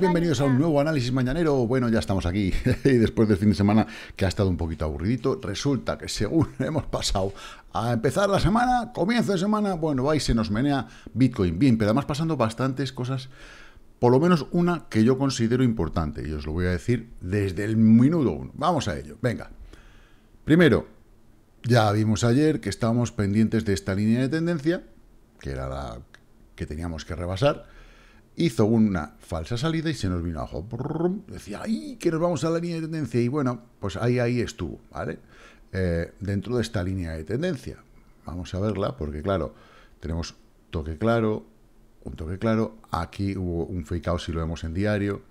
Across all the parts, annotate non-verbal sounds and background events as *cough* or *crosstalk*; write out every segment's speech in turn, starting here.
bienvenidos a un nuevo análisis mañanero. Bueno, ya estamos aquí *laughs* y después del fin de semana que ha estado un poquito aburridito, resulta que según *laughs* hemos pasado a empezar la semana, comienzo de semana, bueno, ahí se nos menea Bitcoin. Bien, pero además pasando bastantes cosas, por lo menos una que yo considero importante y os lo voy a decir desde el minuto uno. Vamos a ello, venga. Primero, ya vimos ayer que estábamos pendientes de esta línea de tendencia, que era la que teníamos que rebasar hizo una falsa salida y se nos vino abajo. Decía, ¡ay, que nos vamos a la línea de tendencia! Y bueno, pues ahí, ahí estuvo, ¿vale? Eh, dentro de esta línea de tendencia. Vamos a verla, porque claro, tenemos toque claro, un toque claro, aquí hubo un fake out si lo vemos en diario,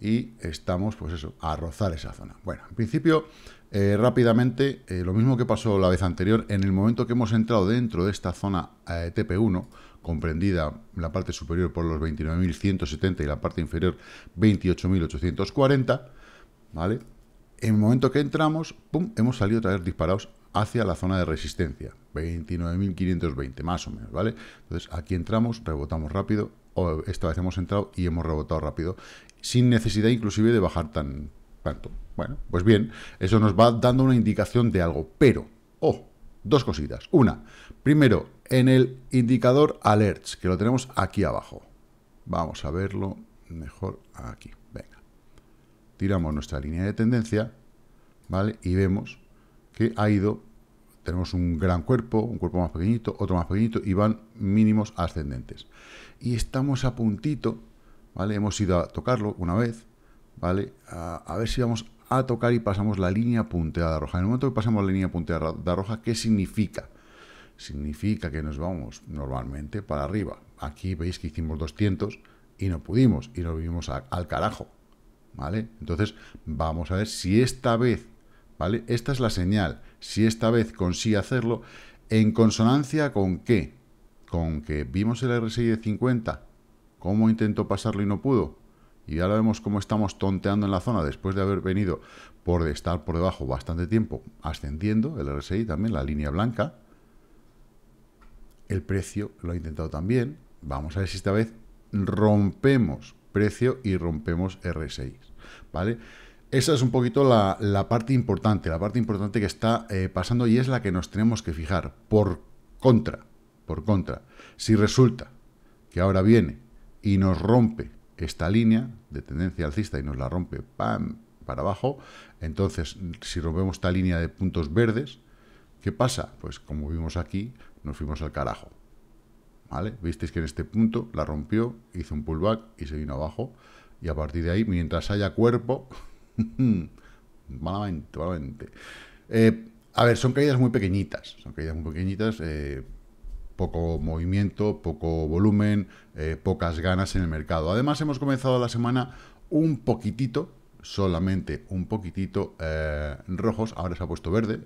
y estamos, pues eso, a rozar esa zona. Bueno, en principio, eh, rápidamente, eh, lo mismo que pasó la vez anterior, en el momento que hemos entrado dentro de esta zona TP1, comprendida la parte superior por los 29.170 y la parte inferior 28.840, ¿vale? En el momento que entramos, pum, hemos salido otra vez disparados hacia la zona de resistencia, 29.520 más o menos, ¿vale? Entonces aquí entramos, rebotamos rápido, o esta vez hemos entrado y hemos rebotado rápido, sin necesidad inclusive de bajar tan tanto. Bueno, pues bien, eso nos va dando una indicación de algo, pero, oh, dos cositas. Una, primero, en el indicador alerts, que lo tenemos aquí abajo. Vamos a verlo mejor aquí. Venga. Tiramos nuestra línea de tendencia, ¿vale? Y vemos que ha ido, tenemos un gran cuerpo, un cuerpo más pequeñito, otro más pequeñito, y van mínimos ascendentes. Y estamos a puntito, ¿vale? Hemos ido a tocarlo una vez, ¿vale? A, a ver si vamos a tocar y pasamos la línea punteada roja. En el momento que pasamos la línea punteada roja, ¿qué significa? significa que nos vamos normalmente para arriba. Aquí veis que hicimos 200 y no pudimos y nos vimos al carajo. ¿Vale? Entonces vamos a ver si esta vez, ¿vale? Esta es la señal. Si esta vez consigue hacerlo, ¿en consonancia con qué? Con que vimos el RSI de 50, cómo intentó pasarlo y no pudo. Y ahora vemos cómo estamos tonteando en la zona después de haber venido por estar por debajo bastante tiempo ascendiendo, el RSI también, la línea blanca, el precio lo ha intentado también. Vamos a ver si esta vez rompemos precio y rompemos R6. ¿Vale? Esa es un poquito la, parte importante, la parte importante que está eh, pasando y es la que nos tenemos que fijar. Por contra, por contra, si resulta que ahora viene y nos rompe esta línea de tendencia alcista y nos la rompe para abajo, entonces si rompemos esta línea de puntos verdes, ¿qué pasa? Pues como vimos aquí, nos fuimos al carajo. ¿Vale? Visteis que en este punto la rompió, hizo un pullback y se vino abajo. Y a partir de ahí, mientras haya cuerpo... *laughs* malamente, malamente. Eh, a ver, son caídas muy pequeñitas. Son caídas muy pequeñitas. Eh, poco movimiento, poco volumen, eh, pocas ganas en el mercado. Además, hemos comenzado la semana un poquitito, solamente un poquitito, rojos. Ahora se ha puesto verde.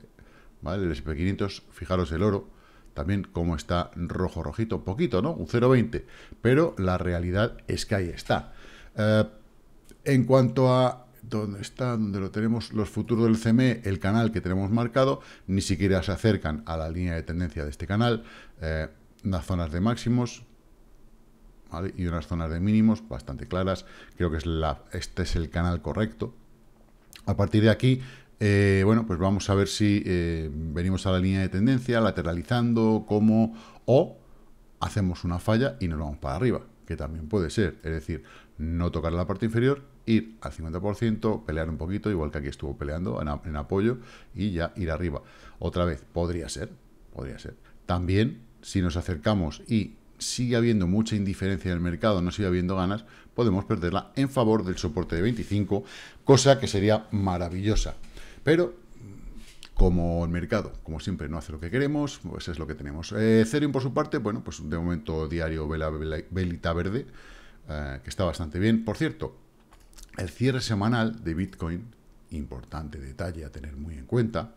¿vale? El SP500, fijaros el oro también como está rojo rojito, poquito, ¿no? Un 0,20, pero la realidad es que ahí está. Eh, en cuanto a dónde está, donde lo tenemos, los futuros del CME, el canal que tenemos marcado, ni siquiera se acercan a la línea de tendencia de este canal, eh, unas zonas de máximos, Y unas zonas de mínimos bastante claras, creo que es la, este es el canal correcto. A partir de aquí eh, bueno, pues vamos a ver si eh, venimos a la línea de tendencia, lateralizando, cómo, o hacemos una falla y nos vamos para arriba, que también puede ser. Es decir, no tocar la parte inferior, ir al 50%, pelear un poquito, igual que aquí estuvo peleando en, en apoyo, y ya ir arriba. Otra vez, podría ser, podría ser. También, si nos acercamos y sigue habiendo mucha indiferencia en el mercado, no sigue habiendo ganas, podemos perderla en favor del soporte de 25, cosa que sería maravillosa. Pero como el mercado, como siempre, no hace lo que queremos, pues es lo que tenemos. Eh, Ethereum, por su parte, bueno, pues de momento diario vela, velita verde, eh, que está bastante bien. Por cierto, el cierre semanal de Bitcoin, importante detalle a tener muy en cuenta,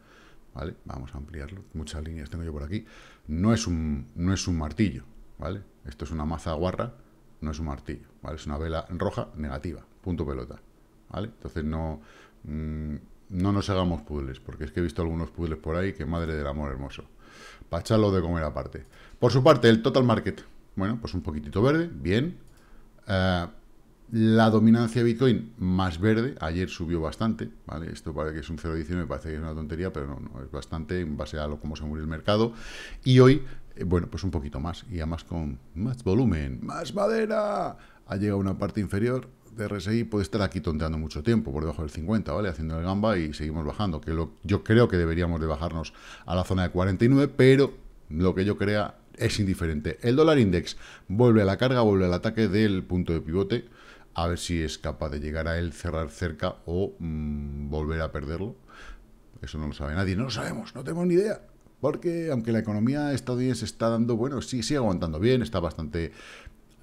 ¿vale? Vamos a ampliarlo, muchas líneas tengo yo por aquí. No es un, no es un martillo, ¿vale? Esto es una maza guarra, no es un martillo, ¿vale? Es una vela roja negativa, punto pelota, ¿vale? Entonces no... Mm, no nos hagamos puzzles, porque es que he visto algunos puzzles por ahí que madre del amor hermoso. Para de comer aparte. Por su parte, el total market. Bueno, pues un poquitito verde, bien. Eh, la dominancia de Bitcoin más verde, ayer subió bastante, ¿vale? Esto parece que es un 0,19, me parece que es una tontería, pero no, no, es bastante en base a lo cómo se murió el mercado. Y hoy, eh, bueno, pues un poquito más, y además con más volumen, más madera. Ha llegado una parte inferior, de RSI puede estar aquí tonteando mucho tiempo, por debajo del 50, ¿vale? Haciendo el gamba y seguimos bajando, que yo creo que deberíamos de bajarnos a la zona de 49, pero lo que yo crea es indiferente. El dólar index vuelve a la carga, vuelve al ataque del punto de pivote, a ver si es capaz de llegar a él, cerrar cerca o mm, volver a perderlo. Eso no lo sabe nadie, no lo sabemos, no tenemos ni idea. Porque aunque la economía estadounidense está dando, bueno, sí, sigue aguantando bien, está bastante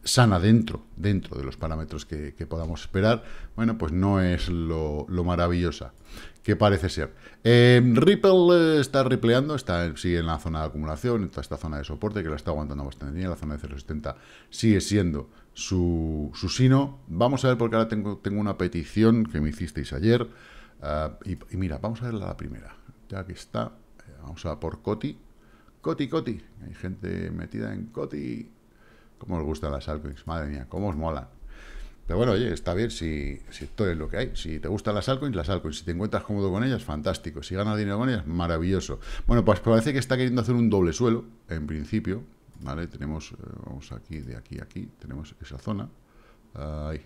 sana dentro, dentro de los parámetros que, podamos esperar, bueno, pues no es lo, maravillosa que parece ser. Eh, Ripple eh, está ripleando, está, sigue en la zona de acumulación, en esta zona de soporte que la está aguantando bastante bien, la zona de 0,70 sigue siendo su, su, sino. Vamos a ver, porque ahora tengo, tengo una petición que me hicisteis ayer, ah, y, mira, vamos a ver la primera, ya que está, eh, vamos a por Coti, Coti, Coti, hay gente metida en Coti, ¿Cómo os gustan las altcoins? Madre mía, ¿cómo os molan? Pero bueno, oye, está bien si, si es lo que hay. Si te gustan las altcoins, las altcoins. Si te encuentras cómodo con ellas, fantástico. Si ganas dinero con ellas, maravilloso. Bueno, pues parece que está queriendo hacer un doble suelo, en principio. ¿Vale? Tenemos, eh, vamos aquí, de aquí a aquí, tenemos esa zona. Ahí,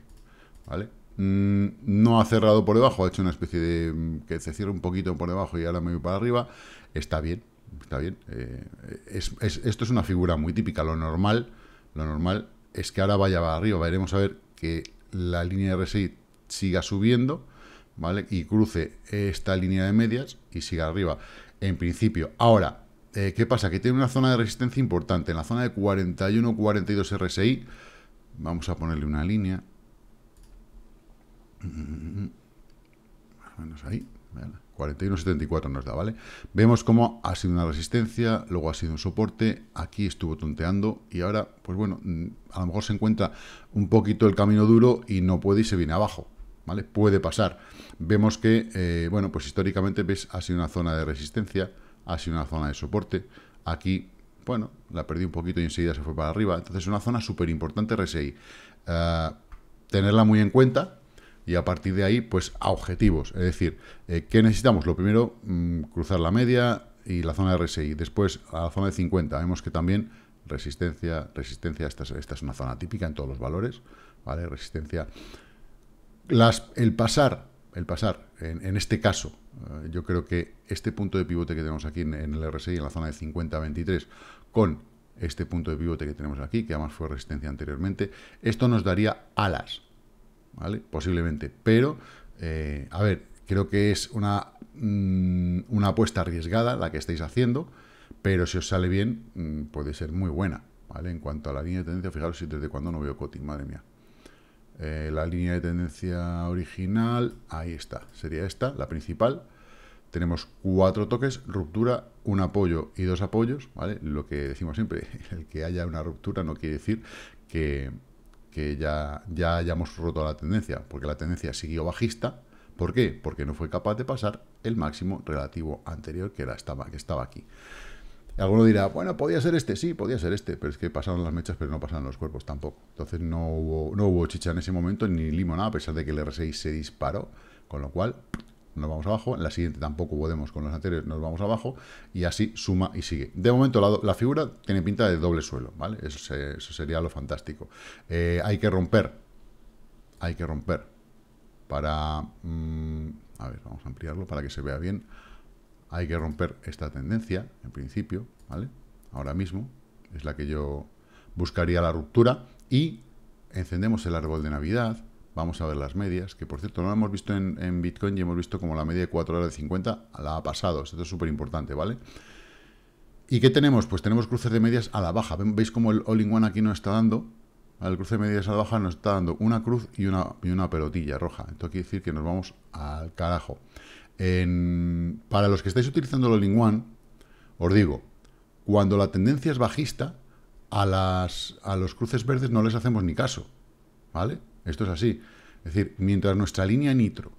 ¿vale? Mm, no ha cerrado por debajo, ha hecho una especie de... Mm, que se cierra un poquito por debajo y ahora me voy para arriba. Está bien, está bien. Eh, esto es una figura muy típica. Lo normal lo normal es que ahora vaya para arriba. Veremos a ver que la línea de RSI siga subiendo, ¿vale? Y cruce esta línea de medias y siga arriba. En principio, ahora, eh, ¿qué pasa? Que tiene una zona de resistencia importante. En la zona de 41-42 RSI, vamos a ponerle una línea. Mm, mm, mm, Más o menos ahí. 41.74 nos da, ¿vale? Vemos cómo ha sido una resistencia, luego ha sido un soporte, aquí estuvo tonteando y ahora, pues bueno, mm, a lo mejor se encuentra un poquito el camino duro y no puede y se viene abajo, ¿vale? Puede pasar. Vemos que, eh, bueno, pues históricamente, ves, ha sido una zona de resistencia, ha sido una zona de soporte, aquí... Bueno, la perdí un poquito y enseguida se fue para arriba. Entonces, es una zona súper importante RSI. Eh, tenerla muy en cuenta, y a partir de ahí, pues a objetivos. Es decir, eh, ¿qué necesitamos? Lo primero, mm, cruzar la media y la zona de RSI. Después, a la zona de 50, vemos que también resistencia, resistencia, esta es, esta una zona típica en todos los valores, ¿vale? Resistencia. Las, el pasar, el pasar, en, este caso, eh, yo creo que este punto de pivote que tenemos aquí en, el RSI, en la zona de 50-23, con este punto de pivote que tenemos aquí, que además fue resistencia anteriormente, esto nos daría alas Posiblemente, pero, eh, a ver, creo que es una, mm, una apuesta arriesgada la que estáis haciendo, pero si os sale bien, mm, puede ser muy buena, ¿vale? En cuanto a la línea de tendencia, fijaros si desde cuándo no veo coti, madre mía. Eh, la línea de tendencia original, ahí está, sería esta, la principal. Tenemos cuatro toques, ruptura, un apoyo y dos apoyos, ¿vale? Lo que decimos siempre, *laughs* el que haya una ruptura no quiere decir que, que ya, ya hayamos roto la tendencia, porque la tendencia siguió bajista. ¿Por qué? Porque no fue capaz de pasar el máximo relativo anterior que, era, estaba, que estaba aquí. Alguno dirá, bueno, podía ser este, sí, podía ser este, pero es que pasaron las mechas, pero no pasaron los cuerpos tampoco. Entonces no hubo, no hubo chicha en ese momento, ni nada, a pesar de que el R6 se disparó, con lo cual nos vamos abajo, en la siguiente tampoco podemos con los anteriores, nos vamos abajo, y así suma y sigue. De momento la, figura tiene pinta de doble suelo, ¿vale? Eso, sería lo fantástico. Eh, hay que romper, hay que romper para... Mm, a ver, vamos a ampliarlo para que se vea bien. Hay que romper esta tendencia, en principio, ¿vale? Ahora mismo es la que yo buscaría la ruptura y encendemos el árbol de Navidad, Vamos a ver las medias, que por cierto no lo hemos visto en, Bitcoin y hemos visto como la media de 4 horas de 50 la ha pasado. Esto es súper importante, ¿vale? ¿Y qué tenemos? Pues tenemos cruces de medias a la baja. ¿Veis cómo el all-in-one aquí no está dando? El cruce de medias a la baja nos está dando una cruz y una, y una pelotilla roja. Esto quiere decir que nos vamos al carajo. para los que estáis utilizando el all-in-one, os digo, cuando la tendencia es bajista, a, las, a los cruces verdes no les hacemos ni caso. ¿Vale? Esto es así. Es decir, mientras nuestra línea nitro,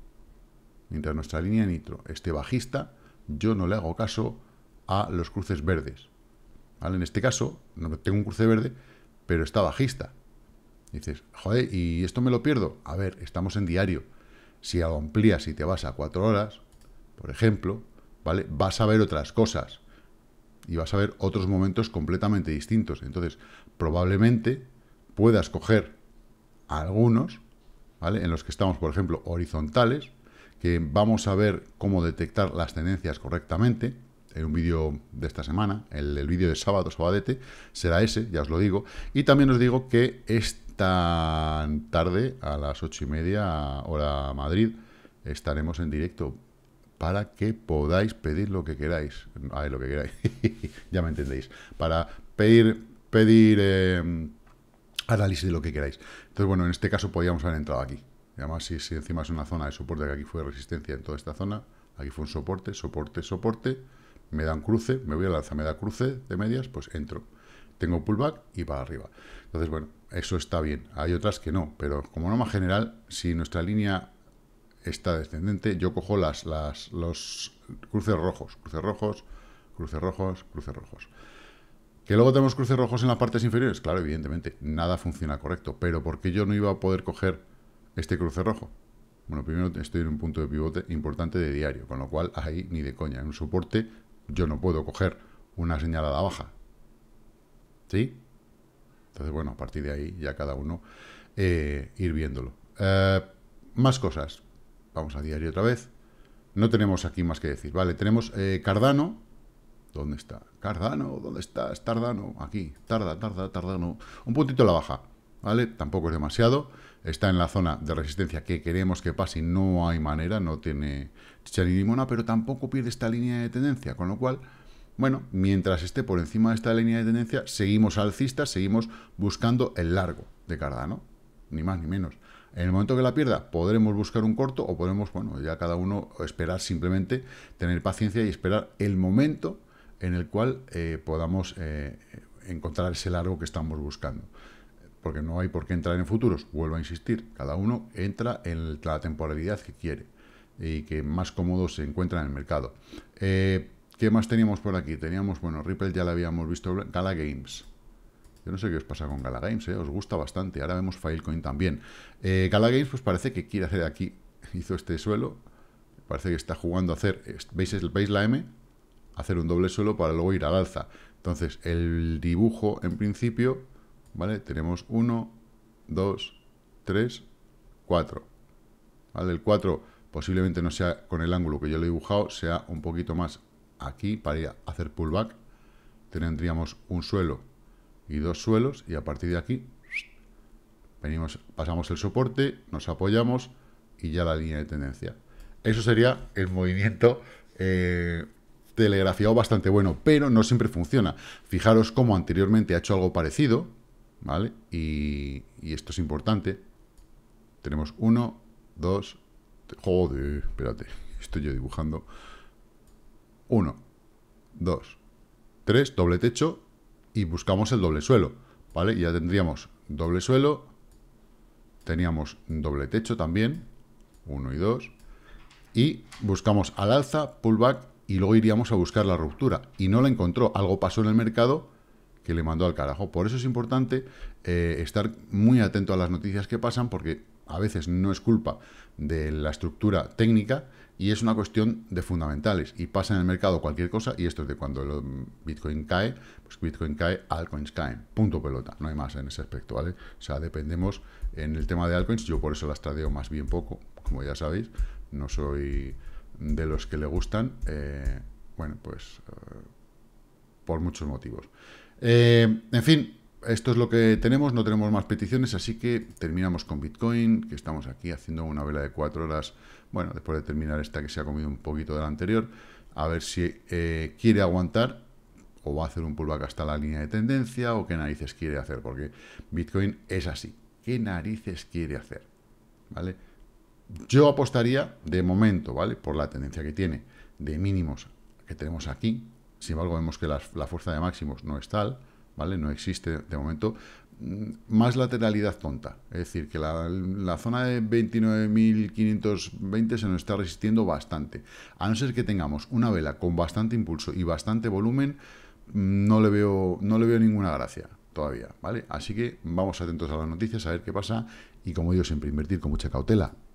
mientras nuestra línea nitro esté bajista, yo no le hago caso a los cruces verdes. ¿Vale? En este caso, no tengo un cruce verde, pero está bajista. dices, joder, ¿y esto me lo pierdo? A ver, estamos en diario. Si amplías y te vas a cuatro horas, por ejemplo, ¿vale? Vas a ver otras cosas. Y vas a ver otros momentos completamente distintos. Entonces, probablemente puedas coger algunos, ¿vale? En los que estamos, por ejemplo, horizontales, que vamos a ver cómo detectar las tendencias correctamente. En un vídeo de esta semana, el, el vídeo de sábado, sabadete, será ese, ya os lo digo. Y también os digo que esta tarde, a las ocho y media, hora Madrid, estaremos en directo para que podáis pedir lo que queráis. lo que queráis. *laughs* ya me entendéis. Para pedir, pedir em, análisis de lo que queráis. Entonces, bueno, en este caso podríamos haber entrado aquí. además, si, encima es una zona de soporte, que aquí fue resistencia en toda esta zona, aquí fue un soporte, soporte, soporte, me dan cruce, me voy a lanzar, me da cruce de medias, pues entro. Tengo pullback y para arriba. Entonces, bueno, eso está bien. Hay otras que no, pero como norma general, si nuestra línea está descendente, yo cojo las, las, los cruces rojos, cruces rojos, cruces rojos, cruces rojos. Que luego tenemos cruces rojos en las partes inferiores. Claro, evidentemente, nada funciona correcto. Pero ¿por qué yo no iba a poder coger este cruce rojo? Bueno, primero estoy en un punto de pivote importante de diario, con lo cual ahí ni de coña. En un soporte yo no puedo coger una señalada baja. ¿Sí? Entonces, bueno, a partir de ahí ya cada uno eh, ir viéndolo. Eh, más cosas. Vamos a diario otra vez. No tenemos aquí más que decir. Vale, tenemos eh, Cardano, ¿Dónde está? Cardano, ¿dónde está? Tardano, aquí, tarda, tarda, Tardano. Un puntito la baja, ¿vale? Tampoco es demasiado. Está en la zona de resistencia que queremos que pase y no hay manera, no tiene chicha pero tampoco pierde esta línea de tendencia, con lo cual... Bueno, mientras esté por encima de esta línea de tendencia, seguimos alcistas, seguimos buscando el largo de Cardano, ni más ni menos. En el momento que la pierda, podremos buscar un corto o podemos, bueno, ya cada uno esperar simplemente, tener paciencia y esperar el momento en el cual eh, podamos eh, encontrar ese largo que estamos buscando. Porque no hay por qué entrar en futuros, vuelvo a insistir, cada uno entra en la temporalidad que quiere y que más cómodo se encuentra en el mercado. Eh, ¿Qué más teníamos por aquí? Teníamos, bueno, Ripple ya la habíamos visto, Gala Games. Yo no sé qué os pasa con Gala Games, os gusta bastante. Ahora vemos Filecoin también. Gala Games, pues parece que quiere hacer aquí, *laughs* hizo este suelo, parece que está jugando a hacer, ¿veis la M? hacer un doble suelo para luego ir al alza. Entonces, el dibujo, en principio, ¿vale? Tenemos 1, 2, 3, 4. ¿Vale? El 4 posiblemente no sea con el ángulo que yo lo he dibujado, sea un poquito más aquí para ir a hacer pullback. Tendríamos un suelo y dos suelos y a partir de aquí venimos, pasamos el soporte, nos apoyamos y ya la línea de tendencia. Eso sería el movimiento eh, telegrafiado bastante bueno, pero no siempre funciona. Fijaros cómo anteriormente ha hecho algo parecido, ¿vale? Y, esto es importante. Tenemos uno, dos... Joder, espérate, *laughs* estoy yo dibujando. Uno, dos, tres, doble techo y buscamos el doble suelo, ¿vale? ya tendríamos doble suelo, teníamos doble techo también, uno y dos, y buscamos al alza, pullback y luego iríamos a buscar la ruptura. Y no la encontró. Algo pasó en el mercado que le mandó al carajo. Por eso es importante eh, estar muy atento a las noticias que pasan, porque a veces no es culpa de la estructura técnica y es una cuestión de fundamentales. Y pasa en el mercado cualquier cosa, y esto es de cuando Bitcoin cae, pues Bitcoin cae, altcoins caen. Punto pelota, no hay más en ese aspecto, ¿vale? O sea, dependemos en el tema de altcoins, yo por eso las tradeo más bien poco, como ya sabéis, no soy de los que le gustan, eh, bueno, pues eh, por muchos motivos. Eh, en fin, esto es lo que tenemos, no tenemos más peticiones, así que terminamos con Bitcoin, que estamos aquí haciendo una vela de cuatro horas, bueno, después de terminar esta que se ha comido un poquito de la anterior, a ver si quiere aguantar o va a hacer un pullback hasta la línea de tendencia o qué narices quiere hacer, porque Bitcoin es así, qué narices quiere hacer, ¿vale? Yo apostaría, de momento, ¿vale? Por la tendencia que tiene de mínimos que tenemos aquí. Sin embargo, vemos que la, fuerza de máximos no es tal, ¿vale? No existe de momento. Mm, más lateralidad tonta. Es decir, que la, zona de 29.520 se nos está resistiendo bastante. A no ser que tengamos una vela con bastante impulso y bastante volumen, no le veo, no le veo ninguna gracia todavía, ¿vale? Así que vamos atentos a las noticias, a ver qué pasa y como digo siempre, invertir con mucha cautela,